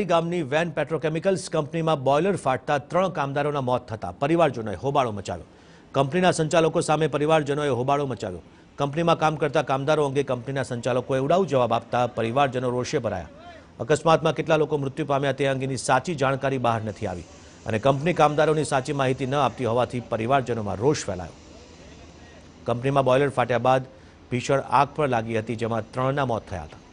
ગી ગામની વેન પેટ્રોકેમિકલ્સ કંપનીમાં બોઈલર ફાટતા ત્રણ કામદારોના મોત થતા પરિવારજનોએ હોબાળો મચાવ્યો કંપનીના સંચાલકો સામે પરિવારજનોએ હોબાળો મચાવ્યો કંપનીમાં કામ કરતા કામદારો અંગે કંપનીના સંચાલકોએ ઉડાવ જવાબ આપતા પરિવારજનો રોષે ભરાયા અકસ્માતમાં કેટલા લોકો મૃત્યુ પામ્યા તે અંગેની સાચી જાણકારી બહાર નથી આવી અને કંપની કામદારોની સાચી માહિતી ન આપતી હોવાથી પરિવારજનોમાં રોષ ફેલાયો કંપનીમાં બોઈલર ફાટ્યા બાદ ભીષણ આગ પણ લાગી હતી જેમાં ત્રણના મોત થયા હતા